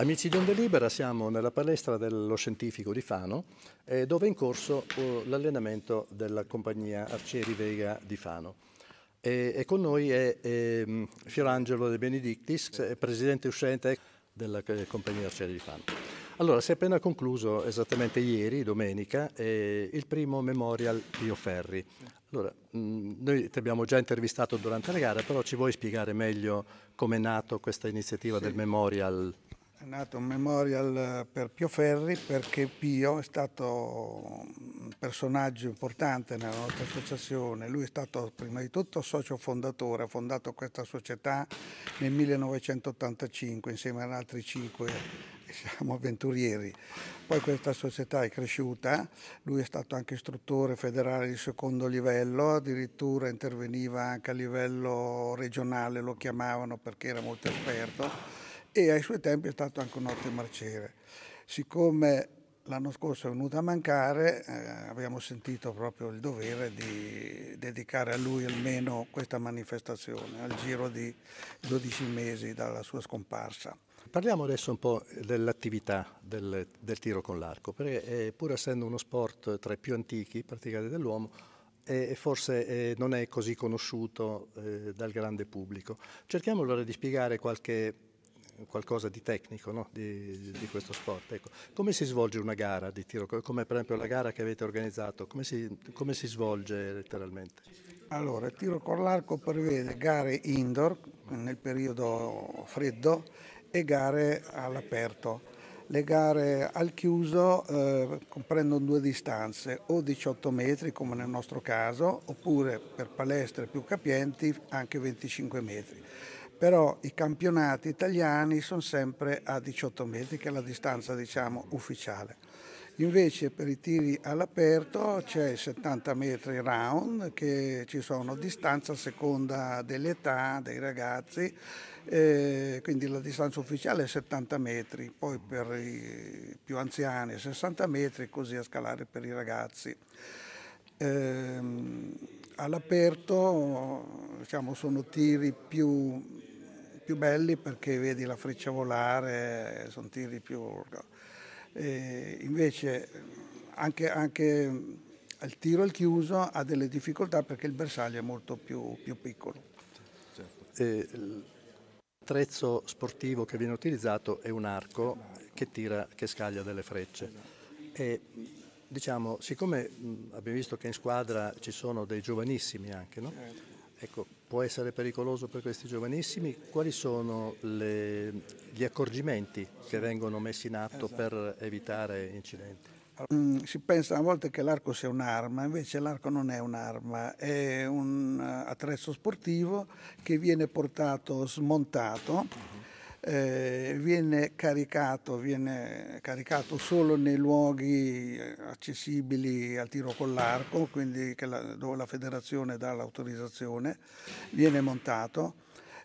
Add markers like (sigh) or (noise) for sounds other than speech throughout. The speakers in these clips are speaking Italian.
Amici di Onda Libera, siamo nella palestra dello scientifico di Fano, eh, dove è in corso eh, l'allenamento della compagnia Arcieri Vega di Fano. E, e con noi è eh, Fiorangelo De Benedictis, eh, presidente uscente della eh, compagnia Arcieri di Fano. Allora, si è appena concluso, esattamente ieri, domenica, eh, il primo Memorial Pio Ferri. Allora, mh, mm, noi ti abbiamo già intervistato durante la gara, però ci vuoi spiegare meglio come è nata questa iniziativa sì. del Memorial è nato un memorial eh, per Pio Ferri perché Pio è stato un personaggio importante nella nostra associazione. Lui è stato prima di tutto socio fondatore, ha fondato questa società nel 1985 insieme ad altri cinque diciamo, (laughs) avventurieri. Poi questa società è cresciuta, lui è stato anche istruttore federale di secondo livello, addirittura interveniva anche a livello regionale, lo chiamavano perché era molto esperto e ai suoi tempi è stato anche un ottimo arciere. Siccome l'anno scorso è venuto a mancare, eh, abbiamo sentito proprio il dovere di dedicare a lui almeno questa manifestazione, al giro di 12 mesi dalla sua scomparsa. Parliamo adesso un po' dell'attività del, del tiro con l'arco, perché eh, pur essendo uno sport tra i più antichi praticati dell'uomo, eh, forse non è così conosciuto eh, dal grande pubblico. Cerchiamo allora di spiegare qualche qualcosa di tecnico no? di, di, questo sport. Ecco. Come si svolge una gara di tiro, come per esempio la gara che avete organizzato, come si, come si svolge letteralmente? Allora, il tiro con l'arco prevede gare indoor nel periodo freddo e gare all'aperto. Le gare al chiuso eh, comprendono due distanze, o 18 metri come nel nostro caso, oppure per palestre più capienti anche 25 metri però i campionati italiani sono sempre a 18 metri, che è la distanza diciamo, ufficiale. Invece per i tiri all'aperto c'è 70 metri round che ci sono distanze a seconda dell'età dei ragazzi, eh, quindi la distanza ufficiale è 70 metri, poi per i più anziani 60 metri, così a scalare per i ragazzi. Eh, all'aperto diciamo, sono tiri più più belli perché vedi la freccia volare, sono tiri più... E invece anche, anche il tiro al chiuso ha delle difficoltà perché il bersaglio è molto più, più piccolo. Certo. L'attrezzo sportivo che viene utilizzato è un arco che, tira, che scaglia delle frecce. E, diciamo, siccome abbiamo visto che in squadra ci sono dei giovanissimi anche, no? Certo. ecco, può essere pericoloso per questi giovanissimi, quali sono le, gli accorgimenti che vengono messi in atto esatto. per evitare incidenti? Mm, si pensa a volte che l'arco sia un'arma, invece l'arco non è un'arma, è un eh, attrezzo sportivo che viene portato smontato eh, viene, caricato, viene, caricato, solo nei luoghi eh, accessibili al tiro con l'arco, quindi la, dove la federazione dà l'autorizzazione, viene montato.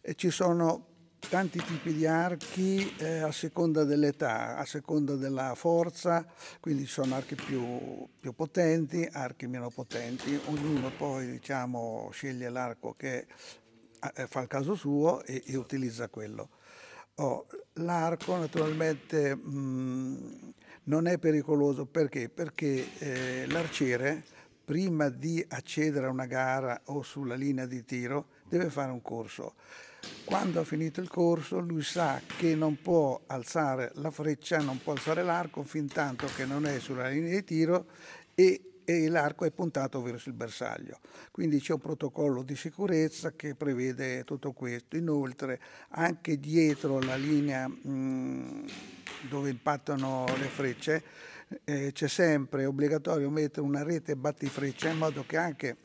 E ci sono tanti tipi di archi eh, a seconda dell'età, a seconda della forza, quindi ci sono archi più, più, potenti, archi meno potenti, ognuno poi diciamo, sceglie l'arco che eh, fa il caso suo e, e utilizza quello. Oh, l'arco naturalmente mh, mm, non è pericoloso perché? Perché eh, l'arciere prima di accedere a una gara o sulla linea di tiro deve fare un corso. Quando ha finito il corso lui sa che non può alzare la freccia, non può alzare l'arco fin tanto che non è sulla linea di tiro e e l'arco è puntato verso il bersaglio. Quindi c'è un protocollo di sicurezza che prevede tutto questo. Inoltre anche dietro la linea mh, dove impattano le frecce eh, c'è sempre obbligatorio mettere una rete battifreccia in modo che anche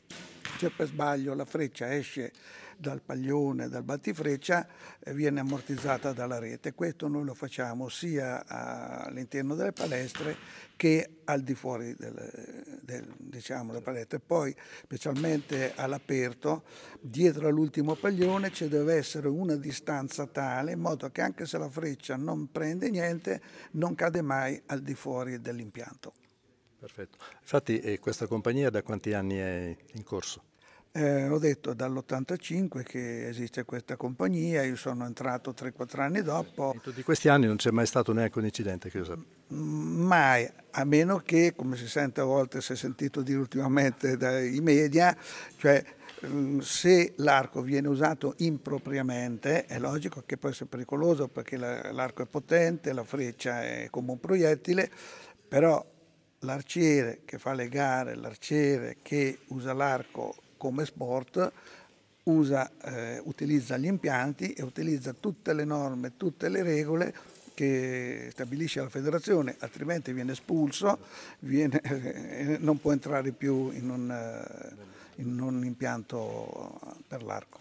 se per sbaglio la freccia esce dal paglione, dal battifreccia, eh, viene ammortizzata dalla rete. Questo noi lo facciamo sia all'interno delle palestre che al di fuori delle, del, diciamo, del paletto poi specialmente all'aperto dietro all'ultimo paglione ci deve essere una distanza tale in modo che anche se la freccia non prende niente non cade mai al di fuori dell'impianto. Perfetto. Infatti eh, questa compagnia da quanti anni è in corso? Eh, ho detto dall'85 che esiste questa compagnia, io sono entrato 3-4 anni dopo. In tutti questi anni non c'è mai stato neanche un incidente, che mm, Mai, a meno che, come si sente a volte, si è sentito dire ultimamente dai media, cioè mm, se l'arco viene usato impropriamente è logico che poi sia pericoloso perché l'arco è potente, la freccia è come un proiettile, però l'arciere che fa le gare, l'arciere che usa l'arco come sport usa, eh, utilizza gli impianti e utilizza tutte le norme, tutte le regole che stabilisce la federazione, altrimenti viene espulso, e eh, non può entrare più in un, eh, in un impianto per l'arco.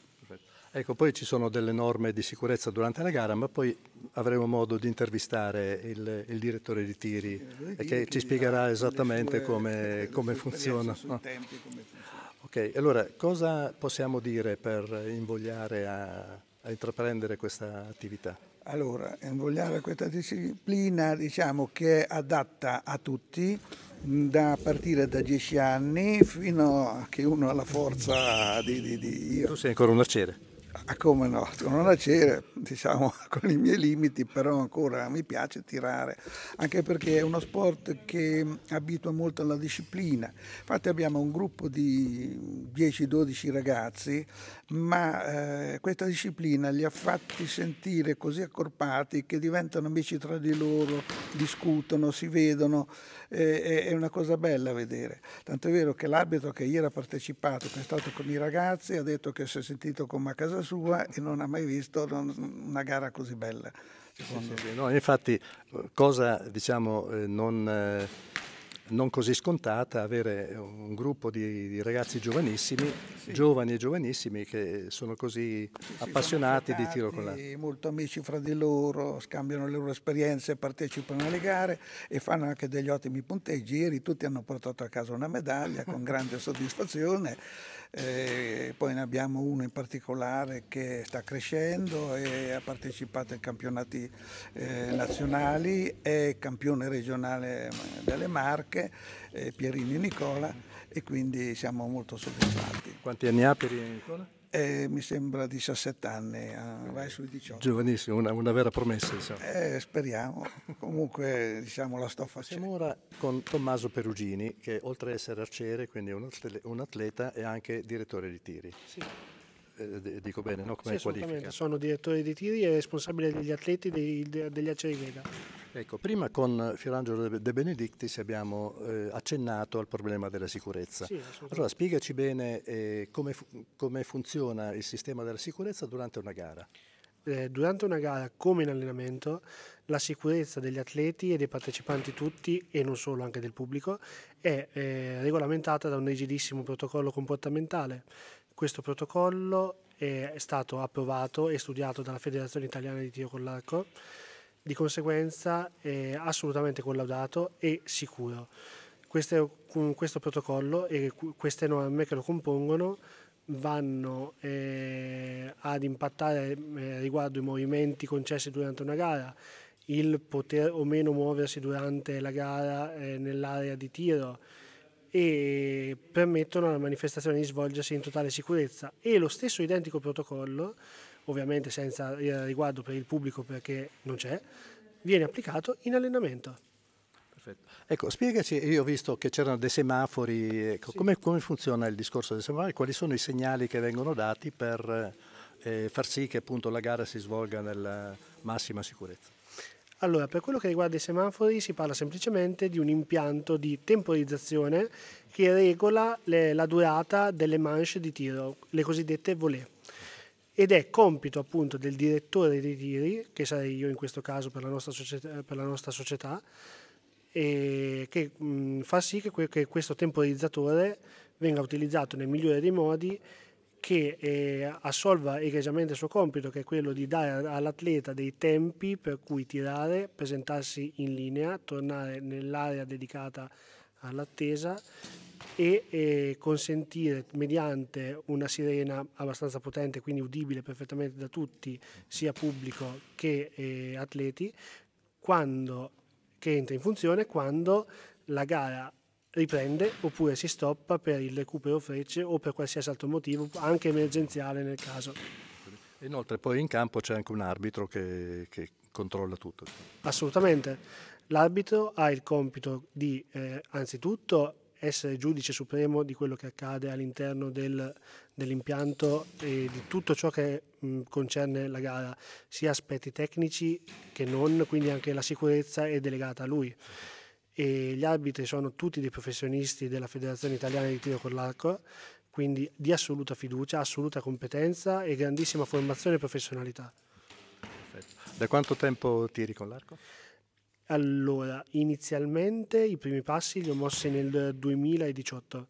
Ecco, poi ci sono delle norme di sicurezza durante la gara, ma poi avremo modo di intervistare il, il direttore di tiri, che ci spiegherà esattamente come, come funziona. Tempi, come funziona. Ok, allora cosa possiamo dire per invogliare a, a intraprendere questa attività? Allora, invogliare questa disciplina diciamo che è adatta a tutti, mm, da partire da dieci anni fino a che uno ha la forza di... di, di... Tu sei ancora un arciere? Ah, come no, sono una cera, diciamo, (laughs) con i miei limiti, però ancora mi piace tirare, anche perché è uno sport che abitua molto alla disciplina. Infatti abbiamo un gruppo di 10-12 ragazzi ma eh, questa disciplina li ha fatti sentire così accorpati che diventano amici tra di loro, discutono, si vedono, eh, è una cosa bella vedere. Tanto è vero che l'arbitro che ieri ha partecipato, che è stato con i ragazzi, ha detto che si è sentito come a casa sua e non ha mai visto una gara così bella. Sì, sì, sì. No, infatti, cosa diciamo eh, non eh, non così scontata avere un gruppo di, di ragazzi giovanissimi, sì. giovani e giovanissimi che sono così sì, appassionati sono di tiro con l'arco. Molto amici fra di loro, scambiano le loro esperienze, partecipano alle gare e fanno anche degli ottimi punteggi. Ieri tutti hanno portato a casa una medaglia con grande (laughs) soddisfazione. E eh, poi ne abbiamo uno in particolare che sta crescendo e ha partecipato ai campionati eh, nazionali, è campione regionale eh, delle Marche Enrique, eh, Pierini Nicola e quindi siamo molto soddisfatti. Quanti anni ha Pierini Nicola? Eh, mi sembra 17 anni, ah, vai sui 18. Giovanissimo, una, una vera promessa. Diciamo. Eh, speriamo, comunque diciamo, la sto facendo. Siamo ora con Tommaso Perugini che oltre ad essere arciere, quindi un atleta, è anche direttore di tiri. Sì. Eh, dico bene, no? come sì, qualifica? Sono direttore di tiri e responsabile degli atleti dei, degli arcieri Vega. Ecco, prima con Fiorangelo De Benedictis abbiamo eh, accennato al problema della sicurezza. Sì, allora spiegaci bene eh, come, come, funziona il sistema della sicurezza durante una gara. Eh, durante una gara come in allenamento la sicurezza degli atleti e dei partecipanti tutti e non solo anche del pubblico è eh, regolamentata da un rigidissimo protocollo comportamentale. Questo protocollo è stato approvato e studiato dalla Federazione Italiana di Tiro con l'Arco di conseguenza è eh, assolutamente collaudato e sicuro. Questo, questo protocollo e queste norme che lo compongono vanno eh, ad impattare eh, riguardo i movimenti concessi durante una gara, il poter o meno muoversi durante la gara eh, nell'area di tiro e permettono alla manifestazione di svolgersi in totale sicurezza e lo stesso identico protocollo ovviamente senza eh, riguardo per il pubblico perché non c'è, viene applicato in allenamento. Perfetto. Ecco, spiegaci, io ho visto che c'erano dei semafori, ecco, sì. come, come, funziona il discorso dei semafori? Quali sono i segnali che vengono dati per eh, far sì che appunto la gara si svolga nella massima sicurezza? Allora, per quello che riguarda i semafori si parla semplicemente di un impianto di temporizzazione che regola le, la durata delle manche di tiro, le cosiddette volée ed è compito appunto del direttore dei tiri, che sarei io in questo caso per la nostra società, per la nostra società che mh, fa sì che, que- che, questo temporizzatore venga utilizzato nel migliore dei modi, che eh, assolva egregiamente il suo compito, che è quello di dare all'atleta dei tempi per cui tirare, presentarsi in linea, tornare nell'area dedicata all'attesa e, e consentire mediante una sirena abbastanza potente, quindi udibile perfettamente da tutti, sia pubblico che eh, atleti, quando, che entra in funzione quando la gara riprende oppure si stoppa per il recupero frecce o per qualsiasi altro motivo, anche emergenziale nel caso. Inoltre poi in campo c'è anche un arbitro che, che controlla tutto. Assolutamente. L'arbitro ha il compito di eh, anzitutto essere giudice supremo di quello che accade all'interno del, dell'impianto e di tutto ciò che mh, concerne la gara, sia aspetti tecnici che non, quindi anche la sicurezza è delegata a lui. E gli arbitri sono tutti dei professionisti della Federazione Italiana di Tiro con l'Arco, quindi di assoluta fiducia, assoluta competenza e grandissima formazione e professionalità. Perfetto. Da quanto tempo tiri con l'Arco? Allora, inizialmente i primi passi li ho mossi nel 2018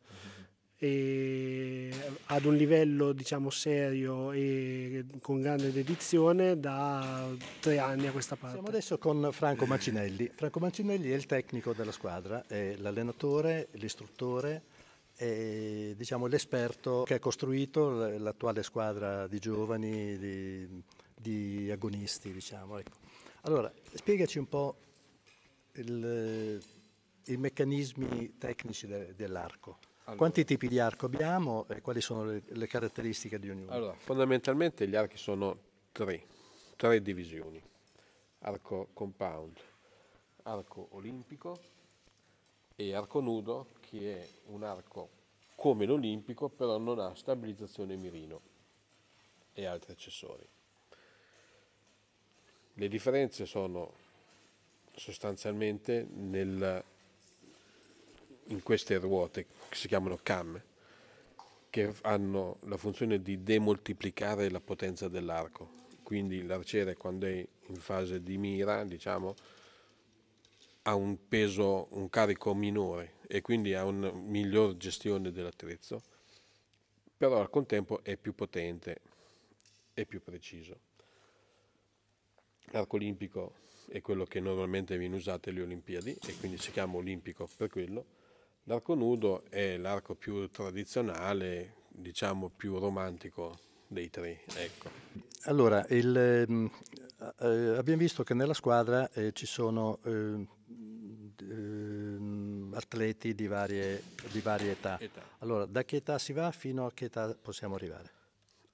e ad un livello diciamo serio e con grande dedizione da tre anni a questa parte. Siamo adesso con Franco Mancinelli. Franco Mancinelli è il tecnico della squadra, è l'allenatore, l'istruttore e diciamo, l'esperto che ha costruito l'attuale squadra di giovani, di, di agonisti. Diciamo. Ecco. Allora, spiegaci un po' il, i meccanismi tecnici de, dell'arco. Allora. Quanti tipi di arco abbiamo e quali sono le, le caratteristiche di ognuno? Allora, fondamentalmente gli archi sono tre, tre divisioni. Arco compound, arco olimpico e arco nudo che è un arco come l'olimpico però non ha stabilizzazione mirino e altri accessori. Le differenze sono sostanzialmente nel, in queste ruote che si chiamano cam, che hanno la funzione di demoltiplicare la potenza dell'arco. Quindi l'arciere quando è in fase di mira, diciamo, ha un peso, un carico minore e quindi ha una miglior gestione dell'attrezzo, però al contempo è più potente e più preciso. L'arco olimpico è quello che normalmente viene usato alle Olimpiadi e quindi si chiama olimpico per quello. L'arco nudo è l'arco più tradizionale, diciamo più romantico dei tre. Ecco. Allora, il, mm, eh, abbiamo visto che nella squadra eh, ci sono eh, mm, atleti di varie, di varie età. età. Allora, da che età si va fino a che età possiamo arrivare?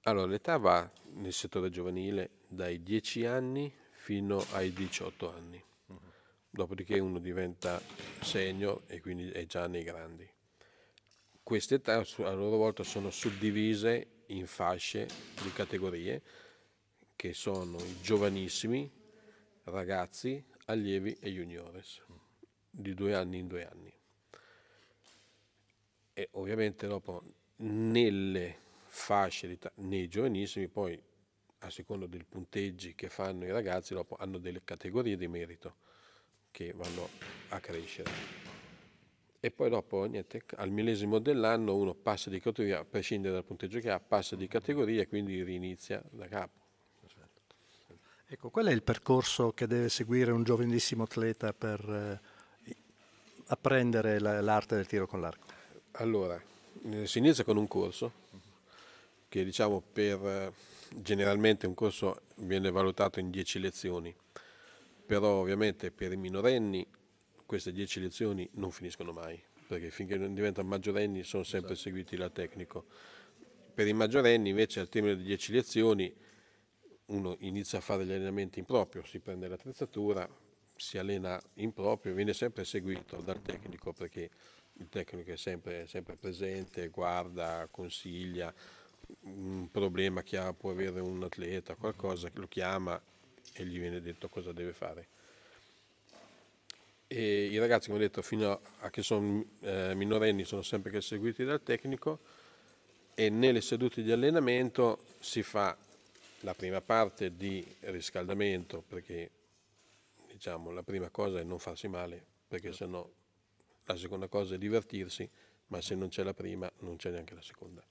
Allora, l'età va nel settore giovanile dai 10 anni fino ai 18 anni. Dopodiché uno diventa senior e quindi è già nei grandi. Queste età a loro volta sono suddivise in fasce di categorie che sono i giovanissimi, ragazzi, allievi e juniores, di due anni in due anni. E ovviamente dopo nelle fasce di età, nei giovanissimi poi a seconda dei punteggi che fanno i ragazzi, dopo hanno delle categorie di merito che vanno a crescere. E poi dopo, niente, al millesimo dell'anno uno passa di categoria, a prescindere dal punteggio che ha, passa di categoria e quindi rinizia da capo. Ecco, qual è il percorso che deve seguire un giovanissimo atleta per eh, apprendere l'arte del tiro con l'arco? Allora, eh, si inizia con un corso che diciamo per eh, generalmente un corso viene valutato in 10 lezioni, però ovviamente per i minorenni queste 10 lezioni non finiscono mai, perché finché non diventano maggiorenni sono sempre esatto. seguiti dal tecnico. Per i maggiorenni invece al termine di 10 lezioni uno inizia a fare gli allenamenti in proprio, si prende l'attrezzatura, si allena in proprio, viene sempre seguito dal tecnico perché il tecnico è sempre, sempre presente, guarda, consiglia, un problema che ha, può avere un atleta, qualcosa, lo chiama e gli viene detto cosa deve fare. E i ragazzi, come ho detto, fino a che sono eh, minorenni sono sempre che seguiti dal tecnico e nelle sedute di allenamento si fa la prima parte di riscaldamento perché diciamo la prima cosa è non farsi male perché sennò la seconda cosa è divertirsi ma se non c'è la prima non c'è neanche la seconda.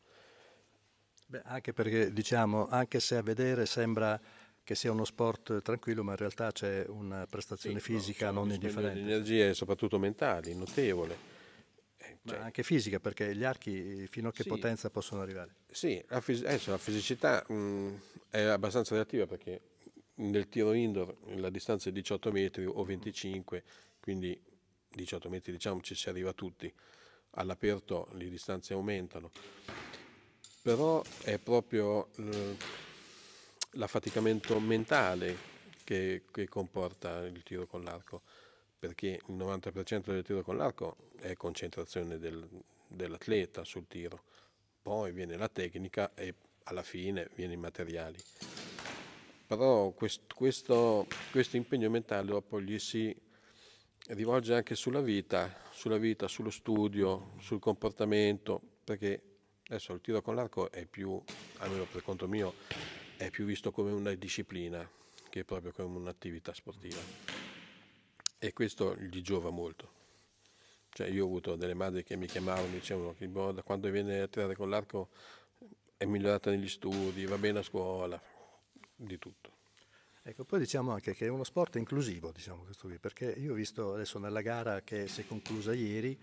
Beh, anche perché diciamo, anche se a vedere sembra che sia uno sport eh, tranquillo, ma in realtà c'è una prestazione sì, fisica non indifferente. Di energie soprattutto mentali, notevole. Eh, cioè. anche fisica, perché gli archi eh, fino a che sì. potenza possono arrivare? Sì, la, fis- adesso, la fisicità mh, mm, è abbastanza reattiva perché nel tiro indoor la distanza è 18 metri o 25, quindi 18 metri diciamo ci si arriva tutti, all'aperto le distanze aumentano però è proprio mm, l'affaticamento mentale che, che, comporta il tiro con l'arco, perché il 90% del tiro con l'arco è concentrazione del, dell'atleta sul tiro, poi viene la tecnica e alla fine viene i materiali. Però quest, questo, questo impegno mentale dopo gli si rivolge anche sulla vita, sulla vita, sullo studio, sul comportamento, perché Adesso il tiro con l'arco è più, almeno per conto mio, è più visto come una disciplina che proprio come un'attività sportiva. E questo gli giova molto. Cioè io ho avuto delle madri che mi chiamavano e dicevano che boh, da quando viene a tirare con l'arco è migliorata negli studi, va bene a scuola, di tutto. Ecco, poi diciamo anche che è uno sport inclusivo, diciamo questo qui, perché io ho visto adesso nella gara che si è conclusa ieri,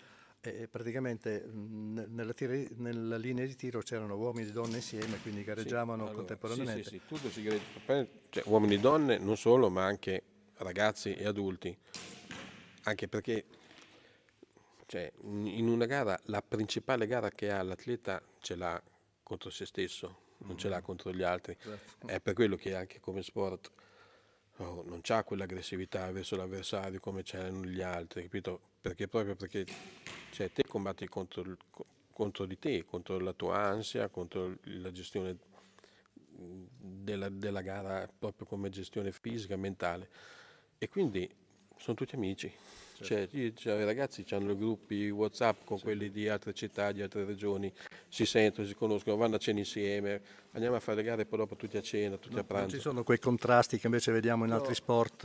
e praticamente mhmm, nella, tira, nella, linea di tiro c'erano uomini e donne insieme, quindi gareggiavano sì, allora, contemporaneamente. Sì, sì, tutto si gareggia, cioè, uomini e donne non solo, ma anche ragazzi e adulti. Anche perché cioè, in una gara la principale gara che ha l'atleta ce l'ha contro se stesso, non mm. ce l'ha mm. contro gli altri. Certo. È per quello che anche come sport oh, non c'ha quell'aggressività verso l'avversario come c'erano gli altri, capito? perché proprio perché cioè, te combatti contro, il, contro, di te, contro la tua ansia, contro la gestione della, della gara proprio come gestione fisica, mentale. E quindi sono tutti amici. Certo. Cioè, cioè, I ragazzi hanno i gruppi WhatsApp con sì. quelli di altre città, di altre regioni, si sentono, si conoscono, vanno a cena insieme, andiamo a fare le gare e poi dopo tutti a cena, tutti no, a pranzo. Non ci sono quei contrasti che invece vediamo in no, altri sport,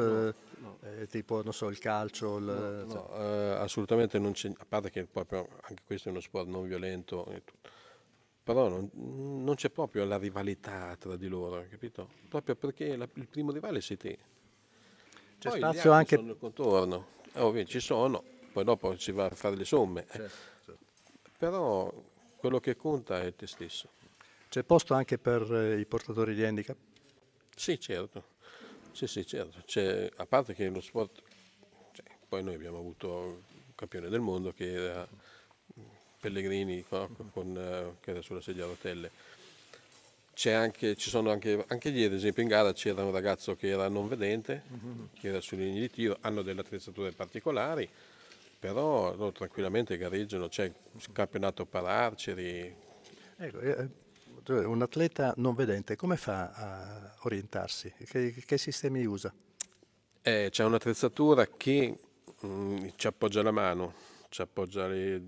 no, eh, eh tipo so, il calcio? Il, eh, cioè. eh, assolutamente non c'è, a parte che proprio anche questo è uno sport non violento però non, non, c'è proprio la rivalità tra di loro, capito? Proprio perché la, il primo rivale sei te. C'è poi spazio anche... Sono il contorno, oh, ci sono, poi dopo si va a fare le somme. Certo, eh, certo. Però quello che conta è te stesso. C'è posto anche per eh, i portatori di handicap? Sì, certo. Sì, sì, certo. C'è, a parte che lo sport... Cioè, poi noi abbiamo avuto un campione del mondo che era mm, Pellegrini, no? Con, eh, che era sulla sedia a rotelle anche, ci sono anche, anche lì, ad esempio, in gara c'era un ragazzo che era non vedente, che era sulle linee di tiro, hanno delle attrezzature particolari, però no, tranquillamente gareggiano, c'è il campionato pararceri. Ecco, eh, cioè, un atleta non vedente come fa a orientarsi? Che, che sistemi usa? Eh, c'è un'attrezzatura che mh, mm, ci appoggia la mano, ci appoggia le,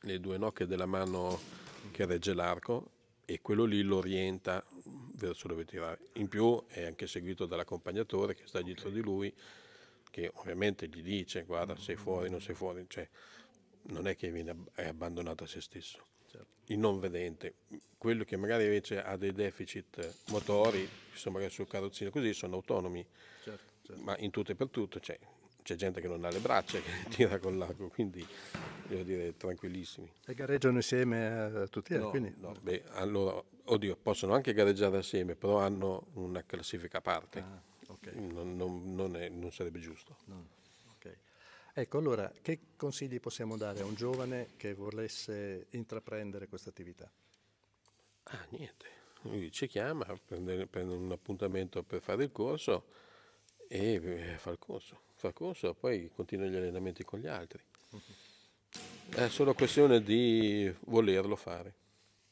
le due nocche della mano che regge l'arco e quello lì lo orienta verso dove tirare. In più è anche seguito dall'accompagnatore che sta dietro di lui, che ovviamente gli dice guarda sei fuori, non sei fuori, cioè non è che viene, è abbandonato a se stesso. Certo. Il non vedente, quello che magari invece ha dei deficit motori, insomma magari sul carrozzino così, sono autonomi, certo, certo. ma in tutto e per tutto, cioè, c'è gente che non ha le braccia, (laughs) che tira con l'acqua, quindi devo dire tranquillissimi. E gareggiano insieme a eh, tutti? Eh, no, quindi... no, beh, allora, oddio, possono anche gareggiare assieme, però hanno una classifica a parte. Ah, okay. non, non, non, è, non, sarebbe giusto. No. Okay. Ecco, allora, che consigli possiamo dare a un giovane che volesse intraprendere questa attività? Ah, niente. Lui ci chiama, prende, prende un appuntamento per fare il corso e eh, fa il corso fa corso, poi continua gli allenamenti con gli altri. È solo questione di volerlo fare.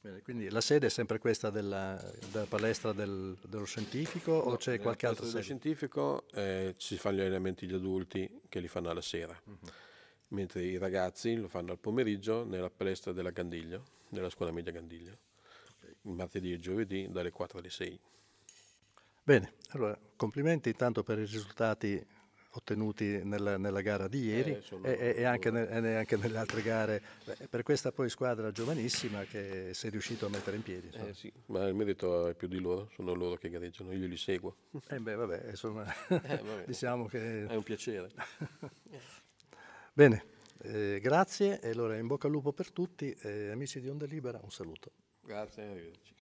Bene, quindi la sede è sempre questa della, della palestra del, dello scientifico no, o c'è qualche altra sede? Dello scientifico eh, ci fanno gli allenamenti gli adulti che li fanno alla sera, uh mhm. -huh. mentre i ragazzi lo fanno al pomeriggio nella palestra della Gandiglio, nella scuola media Gandiglio, okay. martedì e giovedì dalle 4 alle 6. Bene, allora complimenti intanto per i risultati ottenuti nella, nella, gara di ieri eh, e, e anche, nel, e anche, nelle altre gare per questa poi squadra giovanissima che sei riuscito a mettere in piedi. Eh, sì, ma il merito è più di loro, sono loro che gareggiano, io li seguo. Eh beh, vabbè, insomma, eh, (laughs) vabbè, diciamo che... È un piacere. (laughs) Bene, eh, grazie e allora in bocca al lupo per tutti, eh, amici di Onda Libera, un saluto. Grazie, arrivederci.